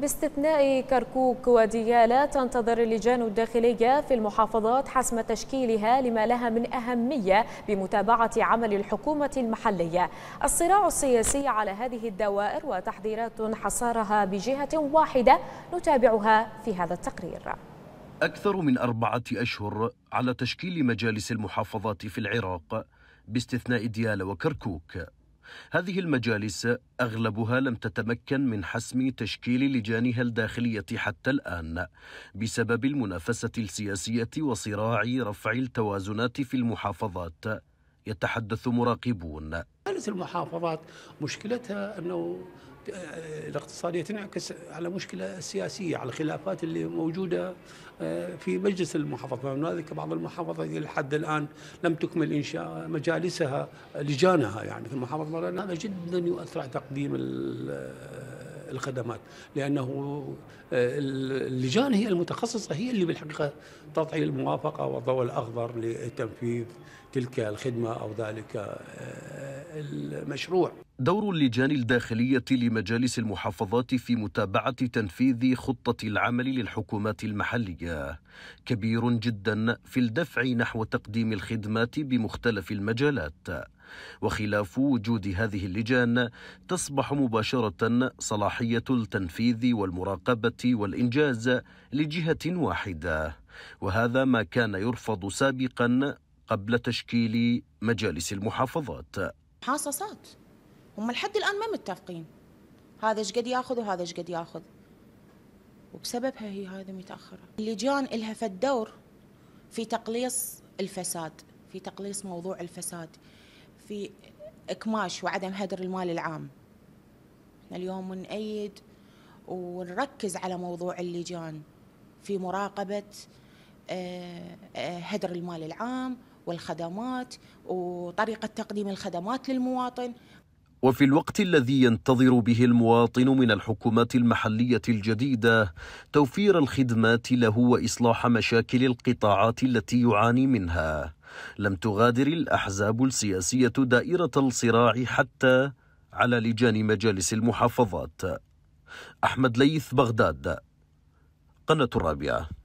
باستثناء كركوك وديالا تنتظر اللجان الداخلية في المحافظات حسم تشكيلها لما لها من أهمية بمتابعة عمل الحكومة المحلية الصراع السياسي على هذه الدوائر وتحذيرات حصارها بجهة واحدة نتابعها في هذا التقرير أكثر من أربعة أشهر على تشكيل مجالس المحافظات في العراق باستثناء ديالا وكركوك هذه المجالس أغلبها لم تتمكن من حسم تشكيل لجانها الداخلية حتى الآن بسبب المنافسة السياسية وصراع رفع التوازنات في المحافظات يتحدث مراقبون كانت المحافظات مشكلتها أنه آه، الاقتصادية تنعكس على مشكلة سياسية على الخلافات اللي موجودة آه، في مجلس المحافظة هنالك بعض المحافظات إلى حد الآن لم تكمل إنشاء مجالسها لجانها يعني في المحافظة هذا جدا يؤثر على تقديم آه، الخدمات لأنه اللجان هي المتخصصة هي اللي بالحقيقة تعطي الموافقة والضوء الأخضر لتنفيذ تلك الخدمة أو ذلك المشروع دور اللجان الداخلية لمجالس المحافظات في متابعة تنفيذ خطة العمل للحكومات المحلية كبير جدا في الدفع نحو تقديم الخدمات بمختلف المجالات وخلاف وجود هذه اللجان تصبح مباشرة صلاحية التنفيذ والمراقبة والإنجاز لجهة واحدة وهذا ما كان يرفض سابقا قبل تشكيل مجالس المحافظات محاصصات هم لحد الآن ما متفقين هذا ايش قد ياخذ وهذا ايش قد ياخذ وبسببها هي هذه متأخرة اللجان فد دور في تقليص الفساد في تقليص موضوع الفساد في إكماش وعدم هدر المال العام احنا اليوم نأيد ونركز على موضوع اللجان في مراقبة آه، آه، هدر المال العام والخدمات وطريقة تقديم الخدمات للمواطن وفي الوقت الذي ينتظر به المواطن من الحكومات المحلية الجديدة توفير الخدمات له وإصلاح مشاكل القطاعات التي يعاني منها لم تغادر الأحزاب السياسية دائرة الصراع حتى على لجان مجالس المحافظات أحمد ليث بغداد قناة الرابعة